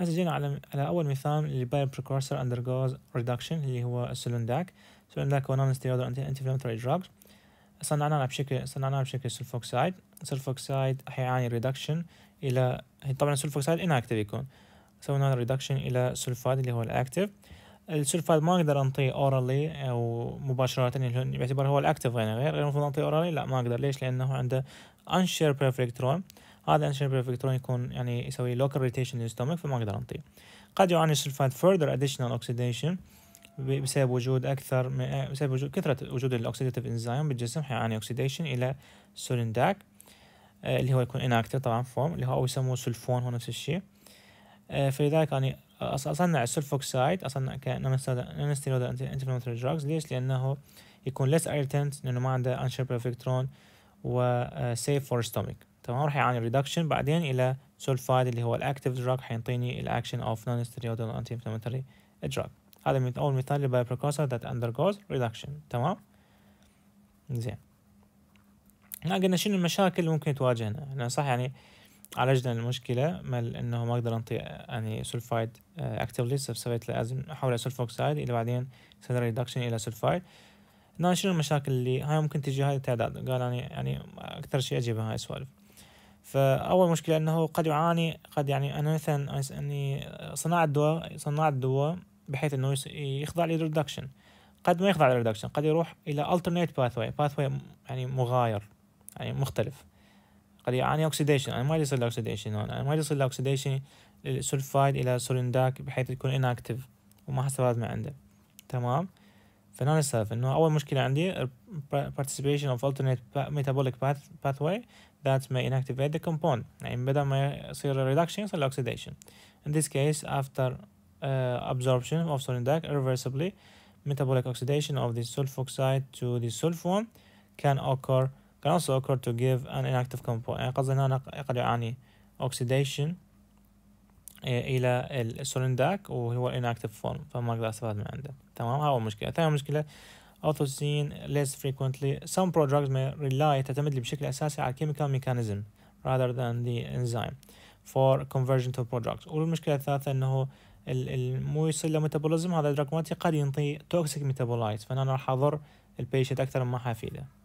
هسه جينا على على اول مثال اللي باير بريكورسر اندرجوز ريدكشن اللي هو السلونداك السلونداك هو نون استيرويد انتي انفلامتوري دراج صنعناه بشكل صنعناه بشكل سلفوكسايد سلفوكسايد حيعاني ريدكشن الى طبعا السلفوكسايد اناكتيف يكون سوينا له ريدكشن الى سلفايد اللي هو الاكتيف السلفايد ما اقدر انطيه اورالي او مباشره يعني باعتبار هو الاكتيف يعني، غير غير المفروض انطيه اورالي لا ما اقدر ليش لانه عنده انشير الكترون هذا انشين برفكترون يكون يعني يسوي لوكال ريتيشن للستومك فما اقدر انطيه قد يعاني السلفات فيرذر اديشنال اوكسيديشن بسبب وجود اكثر من آه، بسبب وجود كثره وجود الاوكسيديتيف انزيم بالجسم حيعاني اوكسيديشن الى سولنداك آه، اللي هو يكون اناكتيف طبعا فورم اللي هو يسموه سلفون هو نفس الشيء آه، فلذلك يعني اصنع السلفوكسايد اصنع كنستيرويد انتفلونتري دراجز ليش لانه يكون less irritant لانه ما عنده انشير برفكترون و safe for ستومك تمام راح يعاني ريدكشن بعدين الى سولفايد اللي هو الاكتيف دراج حيعطيني الاكشن اوف نون ستيريودال انتي انفلاماتوري دراج هذا من اول مثال بريكوسر ذات اندرجوز ريدكشن تمام زين احنا قلنا شنو المشاكل اللي ممكن تواجهنا احنا صح يعني عالجنا المشكلة مال انه ما اقدر انطي يعني سولفايد اكتفلي آه، سويت لازم احوله سولفوكسايد الى بعدين صدر ريدكشن الى سولفايد هنا شنو المشاكل اللي هاي ممكن تجي هاي التعداد قال يعني يعني اكثر شيء اجيبها هاي السوالف فاول مشكله انه قد يعاني قد يعني انا مثلا اني صناعه دواء صناعه دواء بحيث انه يخضع للريدكشن قد ما يخضع للريدكشن قد يروح الى alternate pathway pathway يعني مغاير يعني مختلف قد يعاني اوكسيديشن انا ما يصير الاوكسيديشن هون انا ما يصير الاوكسيديشن اوكسيديشن السولفايد الى سولينداك بحيث يكون اناكتيف وما حصل لازم عنده تمام فهنا نسولف انه اول مشكله عندي participation of alternate metabolic path pathway that may inactivate the compound يعني بدل ما يصير reduction يصير oxidation in this case after uh, absorption of sodium irreversibly metabolic oxidation of the sulfoxide to the sulfone can occur can also occur to give an inactive compound يعني قصدي هنا قد يعاني oxidation إيه، الى السولنداك وهو الاناكتيف فورم فما اقدر استفاد من عنده تمام هاي اول مشكله ثاني مشكله اوثوسين less frequently some prodrugs may rely تعتمد بشكل اساسي على chemical mechanism rather than the enzyme for conversion to products والمشكله الثالثه انه مو يصير له ميتابوليزم هذا الدراج قد ينطي توكسيك ميتابولايت فانا راح اضر البيشنت اكثر مما حافيده